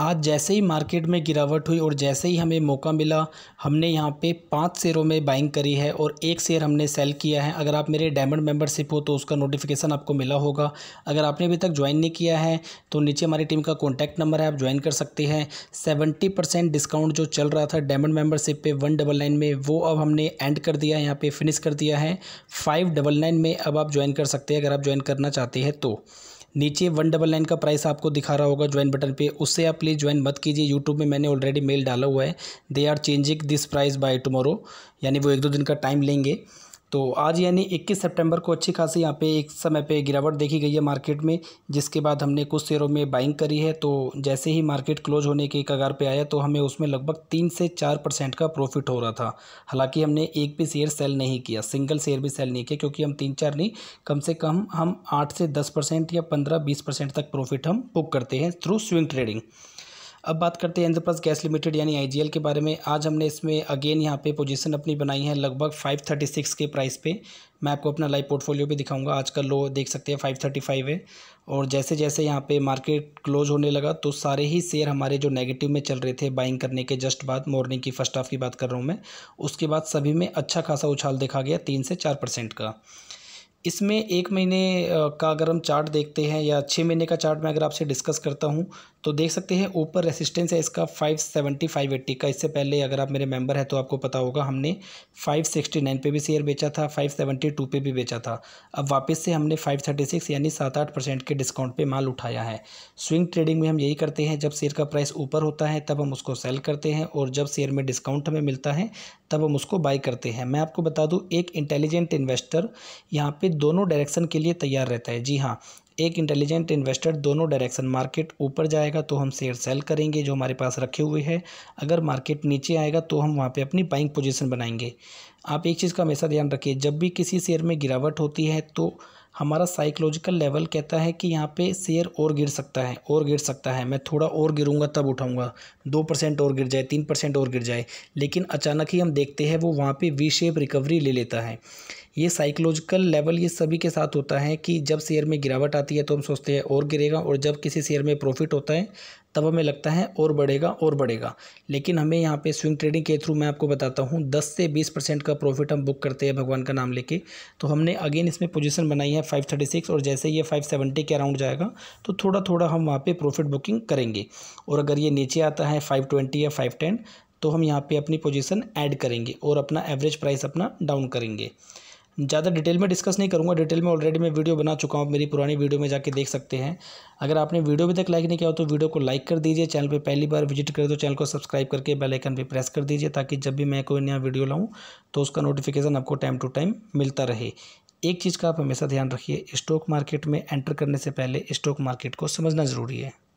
आज जैसे ही मार्केट में गिरावट हुई और जैसे ही हमें मौका मिला हमने यहाँ पे पांच शेयरों में बाइंग करी है और एक शेयर हमने सेल किया है अगर आप मेरे डायमंड मेंबरशिप हो तो उसका नोटिफिकेशन आपको मिला होगा अगर आपने अभी तक ज्वाइन नहीं किया है तो नीचे हमारी टीम का कॉन्टैक्ट नंबर है आप ज्वाइन कर सकते हैं सेवेंटी परसेंट डिस्काउंट जो चल रहा था डायमंड मेम्बरशिप पर वन डबल नाइन में वो अब हमने एंड कर दिया है यहाँ पर फिनिश कर दिया है फाइव डबल नाइन में अब आप ज्वाइन कर सकते हैं अगर आप ज्वाइन करना चाहते हैं तो नीचे वन डबल नाइन का प्राइस आपको दिखा रहा होगा ज्वाइन बटन पे उससे आप प्लीज़ ज्वाइन मत कीजिए यूट्यूब में मैंने ऑलरेडी मेल डाला हुआ है they are changing this price by tomorrow यानी वो एक दो दिन का टाइम लेंगे तो आज यानी 21 सितंबर को अच्छी खासी यहाँ पे एक समय पे गिरावट देखी गई है मार्केट में जिसके बाद हमने कुछ शेयरों में बाइंग करी है तो जैसे ही मार्केट क्लोज होने के कगार पे आया तो हमें उसमें लगभग तीन से चार परसेंट का प्रॉफिट हो रहा था हालांकि हमने एक भी शेयर सेल नहीं किया सिंगल शेयर भी सेल नहीं किया क्योंकि हम तीन चार नहीं कम से कम हम आठ से दस या पंद्रह बीस तक प्रॉफिट हम बुक करते हैं थ्रू स्विंग ट्रेडिंग अब बात करते हैं इंद्रप्रस्थ गैस लिमिटेड यानी आई के बारे में आज हमने इसमें अगेन यहाँ पे पोजीशन अपनी बनाई है लगभग 536 के प्राइस पे मैं आपको अपना लाइव पोर्टफोलियो भी दिखाऊंगा आज का लो देख सकते हैं 535 है और जैसे जैसे यहाँ पे मार्केट क्लोज होने लगा तो सारे ही शेयर हमारे जो नेगेटिव में चल रहे थे बाइंग करने के जस्ट बाद मॉर्निंग की फर्स्ट हाफ की बात कर रहा हूँ मैं उसके बाद सभी में अच्छा खासा उछाल देखा गया तीन से चार का इसमें एक महीने का अगर हम चार्ट देखते हैं या छः महीने का चार्ट मैं अगर आपसे डिस्कस करता हूं तो देख सकते हैं ऊपर रेसिस्टेंस है इसका फाइव सेवेंटी फाइव एट्टी का इससे पहले अगर आप मेरे मेंबर हैं तो आपको पता होगा हमने फाइव सिक्सटी नाइन पर भी शेयर बेचा था फाइव सेवेंटी टू पर भी बेचा था अब वापस से हमने फाइव थर्टी सिक्स यानी सात आठ परसेंट के डिस्काउंट पर माल उठाया है स्विंग ट्रेडिंग में हम यही करते हैं जब शेयर का प्राइस ऊपर होता है तब हम उसको सेल करते हैं और जब शेयर में डिस्काउंट हमें मिलता है तब हम उसको बाई करते हैं मैं आपको बता दूँ एक इंटेलिजेंट इन्वेस्टर यहाँ पर दोनों डायरेक्शन के लिए तैयार रहता है जी हाँ एक इंटेलिजेंट इन्वेस्टर दोनों डायरेक्शन मार्केट ऊपर जाएगा तो हम शेयर सेल करेंगे जो हमारे पास रखे हुए हैं अगर मार्केट नीचे आएगा तो हम वहाँ पे अपनी बाइंग पोजीशन बनाएंगे आप एक चीज़ का हमेशा ध्यान रखिए जब भी किसी शेयर में गिरावट होती है तो हमारा साइकोलॉजिकल लेवल कहता है कि यहाँ पे शेयर और गिर सकता है और गिर सकता है मैं थोड़ा और गिरूँगा तब उठाऊंगा दो परसेंट और गिर जाए तीन परसेंट और गिर जाए लेकिन अचानक ही हम देखते हैं वो वहाँ पे वी शेप रिकवरी ले लेता है ये साइकोलॉजिकल लेवल ये सभी के साथ होता है कि जब शेयर में गिरावट आती है तो हम सोचते हैं और गिरेगा और जब किसी शेयर में प्रॉफिट होता है तब हमें लगता है और बढ़ेगा और बढ़ेगा लेकिन हमें यहाँ पे स्विंग ट्रेडिंग के थ्रू मैं आपको बताता हूँ दस से बीस परसेंट का प्रॉफिट हम बुक करते हैं भगवान का नाम लेके तो हमने अगेन इसमें पोजीशन बनाई है फाइव थर्टी सिक्स और जैसे ये फाइव सेवेंटी के अराउंड जाएगा तो थोड़ा थोड़ा हम वहाँ पर प्रॉफिट बुकिंग करेंगे और अगर ये नीचे आता है फाइव ट्वेंटी या फाइव टेन तो हम यहाँ पर अपनी पोजिशन ऐड करेंगे और अपना एवरेज प्राइस अपना डाउन करेंगे ज़्यादा डिटेल में डिस्कस नहीं करूँगा डिटेल में ऑलरेडी मैं वीडियो बना चुका हूँ मेरी पुरानी वीडियो में जाके देख सकते हैं अगर आपने वीडियो अभी तक लाइक नहीं किया हो तो वीडियो को लाइक कर दीजिए चैनल पर पहली बार विजिट करें तो चैनल को सब्सक्राइब करके बेलाइकन पर प्रेस कर दीजिए ताकि जब भी मैं कोई नया वीडियो लाऊँ तो उसका नोटिफिकेशन आपको टाइम टू टाइम मिलता रहे एक चीज़ का आप हमेशा ध्यान रखिए स्टॉक मार्केट में एंटर करने से पहले स्टॉक मार्केट को समझना ज़रूरी है